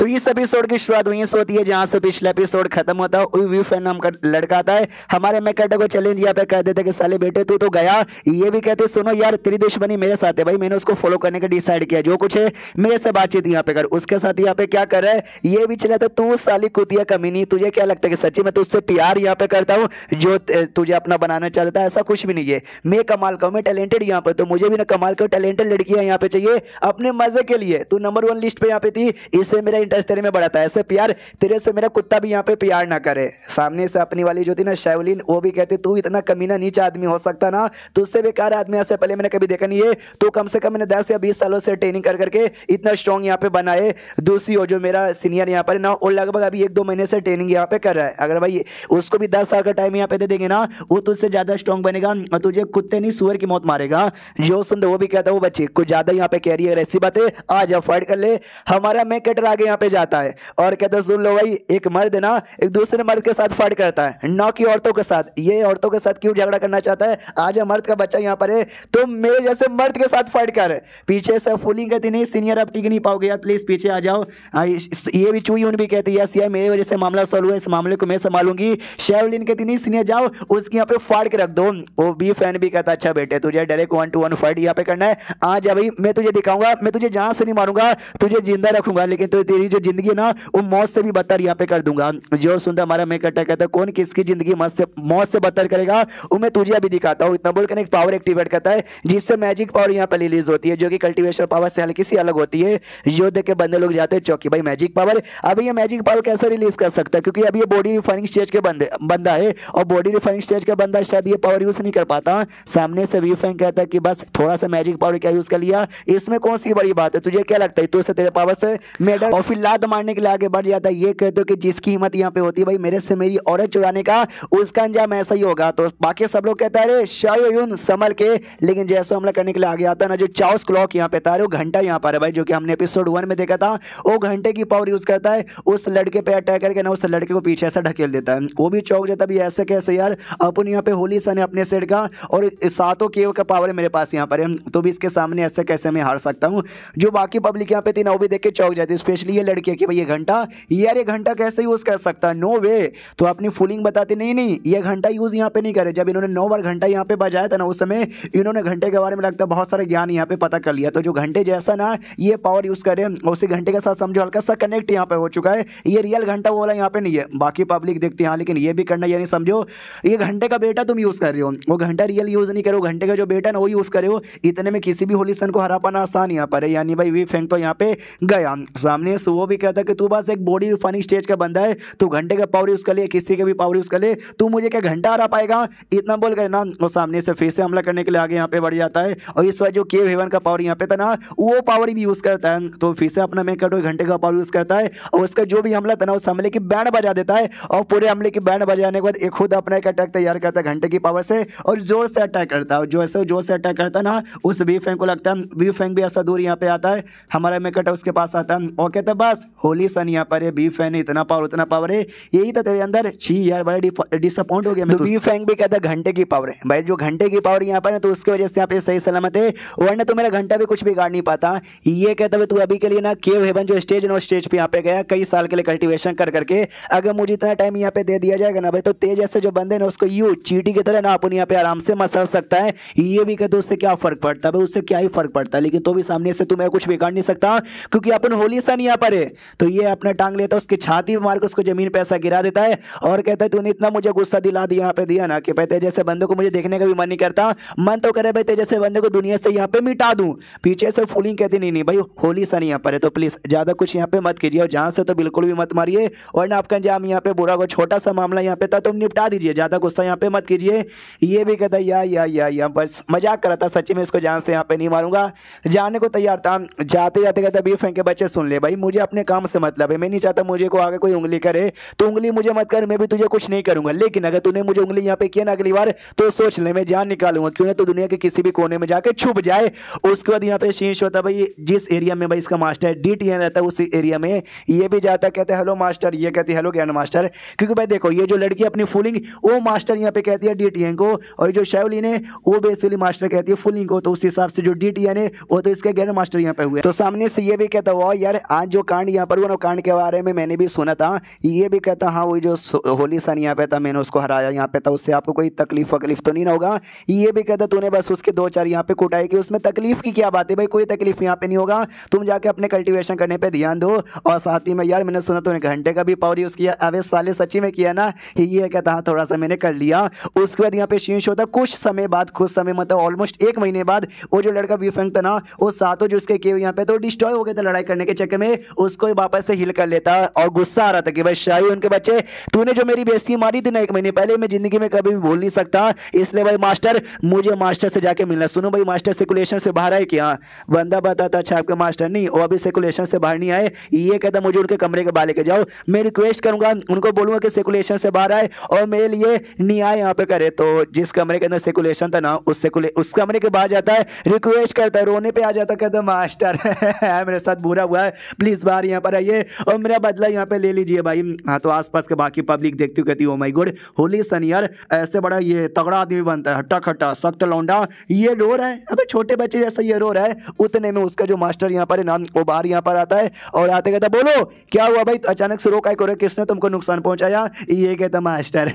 तो इस एपिसोड की शुरुआत वहीं से होती है जहां से पिछला एपिसोड खत्म होता है फैन नाम का लड़का आता है हमारे मेकर्डे को चैलेंज यहाँ पे कह देते कि साले बेटे तू तो गया ये भी कहते सुनो यार तेरी दुश्मनी मेरे साथ है भाई मैंने उसको फॉलो करने का डिसाइड किया जो कुछ है मेरे से बातचीत यहाँ पे कर उसके साथ यहाँ पे क्या कर रहा है ये भी चला तो तू साली कुतिया कमी नहीं तुझे क्या लगता है कि सच्ची मैं तुझसे प्यार यहाँ पे करता हूँ जो तुझे अपना बनाना चाहता है ऐसा कुछ भी नहीं है मैं कमाल का मैं टैलेंटेड यहाँ पे तो मुझे भी ना कमाल का टैलेंटेड लड़की है यहाँ पे चाहिए अपने मजे के लिए तू नंबर वन लिस्ट पर यहाँ पे थी इससे मेरा इंटरेस्ट तेरे में बढ़ाता है ऐसे प्यार तेरे से मेरा कुत्ता भी यहाँ पे प्यार ना करे सामने से अपनी वाली जो थी ना शैवलिन वो भी कहती तू इतना कमीना नीचा आदमी हो सकता ना तुझसे बेकार आदमी ऐसे पहले मैंने कभी देखा नहीं है तो कम से कम मैंने दस या बीस सालों से ट्रेनिंग कर करके इतना स्ट्रॉन्ग यहाँ पे बनाए दूसरी और जो मेरा सीनियर यहाँ पर ना वो लगभग अभी एक दो महीने से ट्रेनिंग यहाँ पे कर रहा है अगर भाई उसको भी दस साल का टाइम यहाँ पे दे देंगे ना वो तुझसे ज़्यादा स्ट्रॉन्ग बनेगा और तुझे कुत्ते नहीं सुअर की मौत मारेगा जो सुंदर वो भी कहता है वो बच्ची कुछ ज़्यादा यहाँ पे कह रही है ऐसी बातें आज अफॉर्ड कर ले हमारा मैं कटर आगे यहाँ पे जाता है और कहते हैं सुन लो भाई एक मर्द ना एक दूसरे मर्द के साथ फट करता है ना कि औरतों के साथ ये औरतों के साथ क्यों झगड़ा करना चाहता है आज है मर्द का बच्चा यहाँ पर है तो मेरे जैसे मर्द के साथ फट कर पीछे से फूलिंग कहती नहीं सीनियर आप टिक नहीं पाओगे यार प्लीज़ पीछे आ जाओ हाँ, ये भी चूई उन भी कहती है सीआई मेरी वजह से मामला सॉल्व हुआ इस मामले को मैं संभालूंगी शेवलिन कहती नहीं सीनियर जाओ उसकी यहाँ पे फाड़ के रख दो वो भी फैन भी कहता अच्छा बेटे तुझे direct one to one fight यहाँ पे करना है आ जा भाई मैं तुझे दिखाऊंगा मैं तुझे जहां से नहीं मारूंगा तुझे जिंदा रखूंगा लेकिन तुझे तेरी जो जिंदगी ना वो मौत से भी बदतर यहाँ पे कर दूंगा जो सुनता हमारा मैं कट्टा कहता है कौन किसकी जिंदगी मौत से मौत से बदतर करेगा वो मैं तुझे अभी दिखाता हूँ इतना बोल कर एक पावर एक्टिवेट करता है जिससे मैजिक पावर यहाँ पर रिलीज होती है जो कि कल्टिवेशन पावर से हल्की सी अलग होती है जो देख के बंदे लोग जाते हैं चौकी भाई मैजिक पावर अभी ये मैजिक पावर कैसे रिलीज कर सकता है क्योंकि अभी ये बॉडी रिफाइनिंग स्टेज के बंदे बंदा है और बॉडी रिफाइनिंग स्टेज का बंदा शायद ये पावर यूज़ नहीं कर पाता सामने से रिफाइन कहता है कि बस थोड़ा सा मैजिक पावर क्या यूज़ कर लिया इसमें कौन सी बड़ी बात है तुझे क्या लगता है तो इससे तेरे पावर से मेडल और फिर लात मारने के लिए आगे बढ़ जाता है ये कहते हो कि जिसकी हिम्मत यहाँ पे होती है भाई मेरे से मेरी औरत चुराने का उसका अंजाम ऐसा ही होगा तो बाकी सब लोग कहता है शाहन संभल के लेकिन जैसे हमला करने के लिए आगे आता है ना जो चाउस क्लॉक यहाँ पे था वो घंटा यहाँ पर है भाई जो कि हमने एपिसोड वन में देखा था वो घंटे की पावर यूज करता है उस लड़के पर अटैक करके ना उस लड़के को पीछे ऐसा ढकेल देता है वो भी चौक जाता है ऐसे कैसे यार अपन यहाँ पे होली सन है अपने सेट का और सातों केव का पावर है मेरे पास यहाँ पर तो भी इसके सामने ऐसे कैसे मैं हार सकता हूँ जो बाकी पब्लिक यहाँ पे थी ना वो भी देख के चौक जाती है स्पेशली है लड़के कि भाई ये घंटा यार ये घंटा कैसे यूज़ कर सकता है नो वे तो अपनी फूलिंग बताते नहीं नहीं ये घंटा यूज़ यहाँ पे नहीं करे जब इन्होंने नौ बार घंटा यहाँ पे बजाया था ना उस समय इन्होंने घंटे के बारे में लगता बहुत सारे ज्ञान यहाँ पे पता कर लिया तो जो घंटे जैसा ना ये पावर यूज़ करे उसी घंटे के साथ समझो हल्का सा कनेक्ट यहाँ पे हो चुका है ये रियल घंटा वो वाला यहाँ पे नहीं है बाकी पब्लिक देखते हैं लेकिन ये भी करना यानी समझो ये घंटे का बेटा तुम यूज़ कर रहे हो वो घंटा रियल यूज़ नहीं करो घंटे का जो बेटा ना वो यूज़ करे हो इतने में किसी भी होली सन को हरा पाना आसान यहाँ पर है यानी भाई वी फेंक तो यहाँ पे गया सामने तो वो भी कहता है कि तू बस एक बॉडी रिफाइनिंग स्टेज का बंदा है तू घंटे का पावर यूज़ कर ले किसी का भी पावर यूज़ कर ले तू मुझे क्या घंटा हरा पाएगा इतना बोल कर ना वो सामने से फिर से हमला करने के लिए आगे यहाँ पे बढ़ जाता है और इस बार जो केव हेवन का पावर यहाँ पे था ना वो पावर भी यूज़ करता है तो फिर से अपना मेकअट घंटे का पावर यूज़ करता है और उसका जो भी हमला था ना उस हमले की बैंड बजा देता है और पूरे हमले की बैंड बजाने के बाद एक खुद अपना एक अटैक तैयार करता है घंटे की पावर से और जोर से अटैक करता है जो जोर से जोर से अटैक करता है ना उस वी फैंग को लगता है वी फैंक भी ऐसा दूर यहाँ पे आता है हमारा मेकअट उसके पास आता है और कहता है बस होली सन यहाँ पर है बी फैन इतना पावर उतना पावर है यही था तो तेरे अंदर छी यार बड़ा डिसअपॉइंट हो गया मैं तो, तो बी फैंग भी कहता घंटे की पावर है भाई जो घंटे की पावर यहाँ पर है तो उसकी वजह से यहाँ पे सही सलामत है वरना तो मेरा घंटा भी कुछ बिगाड़ नहीं पाता ये कहता भाई तू अभी के लिए ना केव हेवन जो स्टेज है स्टेज पर यहाँ पे गया कई साल के लिए कल्टिवेशन कर करके अगर मुझे इतना टाइम यहाँ पे दे दिया जाएगा ना भाई तो तेज ऐसे जो बंदे ना उसको यू चीटी की तरह ना अपन यहाँ पे आराम से मसल सकता है ये भी कहते उससे क्या फर्क पड़ता है उससे क्या ही फर्क पड़ता है लेकिन तो भी सामने से तुम्हें तो कुछ बिगाड़ नहीं सकता क्योंकि अपन होली सन यहाँ पर अरे तो ये अपने टांग लेता है उसकी छाती मार के उसको जमीन पे ऐसा गिरा देता है और कहता है तूने इतना मुझे गुस्सा दिला दिया यहाँ पे दिया ना कि भाई जैसे बंदे को मुझे देखने का भी मन नहीं करता मन तो करे भाई जैसे बंदे को दुनिया से यहाँ पे मिटा दूँ पीछे से फूलिंग कहती नहीं नहीं भाई होली सा नहीं यहाँ पर है तो प्लीज़ ज़्यादा कुछ यहाँ पे मत कीजिए और जहाँ से तो बिल्कुल भी मत मारिए और ना आपका अंजाम यहाँ पे बुरा को छोटा सा मामला यहाँ पे था तो निपटा दीजिए ज़्यादा गुस्सा यहाँ पे मत कीजिए ये भी कहता या या या या बस मजाक करा था सच्ची में इसको जान से यहाँ पे नहीं मारूंगा जाने को तैयार था जाते जाते कहते बीफ के बच्चे सुन ले भाई मुझे अपने काम से मतलब है मैं नहीं चाहता मुझे को आगे कोई उंगली करे तो उंगली मुझे मत कर मैं भी तुझे कुछ नहीं करूंगा लेकिन अगर तूने मुझे उंगली यहाँ पे किया ना अगली बार तो सोच ले मैं जान निकालूंगा क्यों ना तो दुनिया के किसी भी कोने में जाके छुप जाए उसके बाद यहाँ पे शीश होता भाई जिस एरिया में भाई इसका मास्टर डी टी रहता है उस एरिया में ये भी जाता कहते हैं हेलो मास्टर ये कहती है हेलो ग्रैंड मास्टर क्योंकि भाई देखो ये जो लड़की अपनी फूलिंग वो मास्टर यहाँ पे कहती है डी टी को और जो शैवलिन है वो बेसिकली मास्टर कहती है फूलिंग को तो उस हिसाब से जो डी है वो तो इसके ग्रैंड मास्टर यहाँ पे हुए तो सामने से ये भी कहता हुआ यार आज जो कांड यहाँ पर वनव कांड के बारे में मैंने भी सुना था ये भी कहता हाँ वही जो होली सन यहाँ पे था मैंने उसको हराया यहाँ पे था उससे आपको कोई तकलीफ वकलीफ तो नहीं ना होगा ये भी कहता तूने बस उसके दो चार यहाँ पे कुटाई की उसमें तकलीफ की क्या बात है भाई कोई तकलीफ यहाँ पे नहीं होगा तुम जाके अपने कल्टिवेशन करने पर ध्यान दो और साथ ही में यार मैंने सुना तूने घंटे का भी पावर यूज़ किया अवे साले सच्ची में किया ना ये कहता हाँ थोड़ा सा मैंने कर लिया उसके बाद यहाँ पे शीश होता कुछ समय बाद कुछ समय मतलब ऑलमोस्ट एक महीने बाद वो जो लड़का विफंग था ना वो सातों जो उसके केव यहाँ पे तो डिस्ट्रॉय हो गए थे लड़ाई करने के चक्कर में उसको वापस से हिल कर लेता और गुस्सा आ रहा था कि भाई शाही उनके बच्चे तूने जो मेरी बेस्ती मारी थी ना एक महीने पहले मैं जिंदगी में कभी भी भूल नहीं सकता इसलिए भाई मास्टर मुझे मास्टर से जाके मिलना सुनो भाई मास्टर सेकुलेशन से बाहर आए कि हाँ बंदा बताता अच्छा आपके मास्टर नहीं वो अभी सेकुलेशन से बाहर नहीं आए ये कहता मुझे उनके कमरे के बाहर लेके जाओ मैं रिक्वेस्ट करूंगा उनको बोलूंगा कि सेकुलेशन से बाहर आए और मेरे लिए न्याय यहाँ पे करे तो जिस कमरे के अंदर सेकुलेशन था ना उस सेकुले उस कमरे के बाहर जाता है रिक्वेस्ट करता है रोने पर आ जाता कहता मास्टर मेरे साथ बुरा हुआ है प्लीज़ बार यहाँ पर आइए और मेरा बदला यहाँ पे ले लीजिए भाई हाँ तो आसपास के बाकी पब्लिक देखती हुई कहती हो माई गुड होली सनियर ऐसे बड़ा ये तगड़ा आदमी बनता है हट्टा खट्टा सख्त लौंडा ये रो रहा है अबे छोटे बच्चे जैसा ये रो रहा है उतने में उसका जो मास्टर यहाँ पर है ना वो बाहर यहाँ पर आता है और आते कहता बोलो क्या हुआ भाई अचानक से रो का करो किसने तुमको नुकसान पहुंचाया ये कहता मास्टर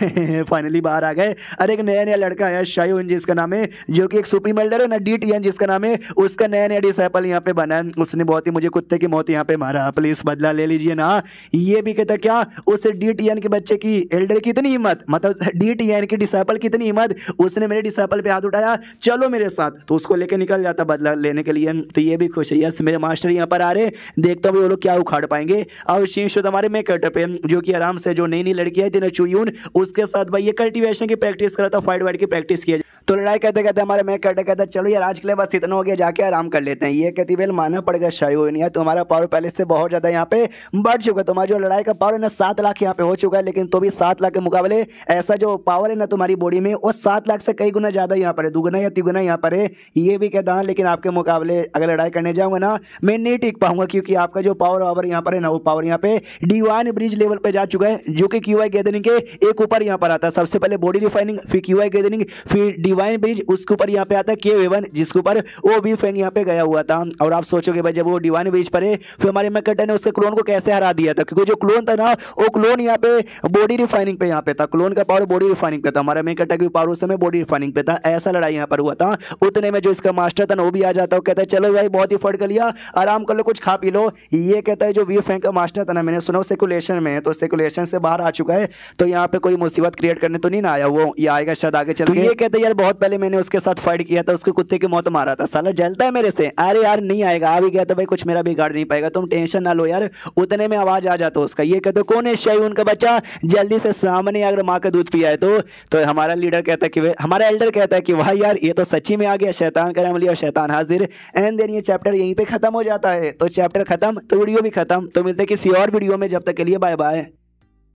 फाइनली बाहर आ गए अरे एक नया नया लड़का आया शायु जिसका नाम है जो कि एक सुप्रीम एल्डर है ना डी जिसका नाम है उसका नया नया डिसाइपल यहाँ पे बना है उसने बहुत ही मुझे कुत्ते की मौत यहाँ पे मारा तुम्हारा प्लीज बदला ले लीजिए ना ये भी कहता क्या उस डी टी एन के बच्चे की एल्डर की इतनी हिम्मत मतलब डी टी एन की डिसाइपल की इतनी हिम्मत उसने मेरे डिसाइपल पे हाथ उठाया चलो मेरे साथ तो उसको लेके निकल जाता बदला लेने के लिए तो ये भी खुश है यस मेरे मास्टर यहाँ पर आ रहे देखता हूँ वो लोग क्या उखाड़ पाएंगे और शीर्ष तो हमारे मे मेकअट पे जो कि आराम से जो नई नई लड़की है थी चुयून उसके साथ भाई ये कल्टिवेशन की प्रैक्टिस करा था फाइट वाइट की प्रैक्टिस किया जाए तो लड़ाई कहते कहते हमारे मैं कहते कहते चलो यार आज के लिए बस इतना हो गया जाके आराम कर लेते हैं ये कहती बेल माना पड़ेगा शायुनिया तुम्हारा पावर पहले से बहुत ज़्यादा यहाँ पे बढ़ चुका है तुम्हारा जो लड़ाई का पावर है ना सात लाख यहाँ पे हो चुका है लेकिन तो भी सात लाख के मुकाबले ऐसा जो पावर है ना तुम्हारी बॉडी में वो सात लाख से कई गुना ज़्यादा यहाँ पर है दुगुना या तिगुना यहाँ पर है ये भी कहता है लेकिन आपके मुकाबले अगर लड़ाई करने जाऊंगा ना मैं नहीं टिक पाऊंगा क्योंकि आपका जो पावर वावर यहाँ पर है ना वो पावर यहाँ पे वन ब्रिज लेवल पर जा चुका है जो कि क्यू आई गैदरिंग के एक ऊपर यहाँ पर आता है सबसे पहले बॉडी रिफाइनिंग फिर क्यू आई गैदरिंग फिर डी डिवाइन ब्रिज उसके ऊपर यहाँ पे आता है के वेवन जिसके ऊपर ओ वी फेंग यहाँ पे गया हुआ था और आप सोचोगे भाई जब वो डिवाइन ब्रिज पर है फिर हमारे मैकटन ने उसके क्लोन को कैसे हरा दिया था क्योंकि जो क्लोन था ना वो क्लोन यहाँ पे बॉडी रिफाइनिंग पे यहाँ पे था क्लोन का पावर बॉडी रिफाइनिंग पे था हमारा मैकटन की पावर उस समय बॉडी रिफाइनिंग पे था ऐसा लड़ाई यहाँ पर हुआ था उतने में जो इसका मास्टर था वो भी आ जाता है कहता है चलो भाई बहुत ही फट कर लिया आराम कर लो कुछ खा पी लो ये कहता है जो वी फेंग का मास्टर था ना मैंने सुना सेकुलेशन में तो सेकुलेशन से बाहर आ चुका है तो यहाँ पे कोई मुसीबत क्रिएट करने तो नहीं ना आया वो ये आएगा शायद आगे चल तो ये कहते यार बहुत पहले मैंने उसके साथ फाइट किया था उसके कुत्ते की मौत मारा था साला जलता है मेरे से अरे यार नहीं आएगा आ भी गया तो भाई कुछ मेरा बिगाड़ नहीं पाएगा तुम टेंशन ना लो यार उतने में आवाज़ आ जाता उसका ये कहते कौन है शाही उनका बच्चा जल्दी से सामने अगर माँ का दूध पिया है तो तो हमारा लीडर कहता है कि हमारा एल्डर कहता है कि वाह यार ये तो सच्ची में आ गया शैतान कर शैतान हाजिर एंड देन ये चैप्टर यहीं पर ख़त्म हो जाता है तो चैप्टर ख़त्म तो वीडियो भी ख़त्म तो मिलते किसी और वीडियो में जब तक के लिए बाय बाय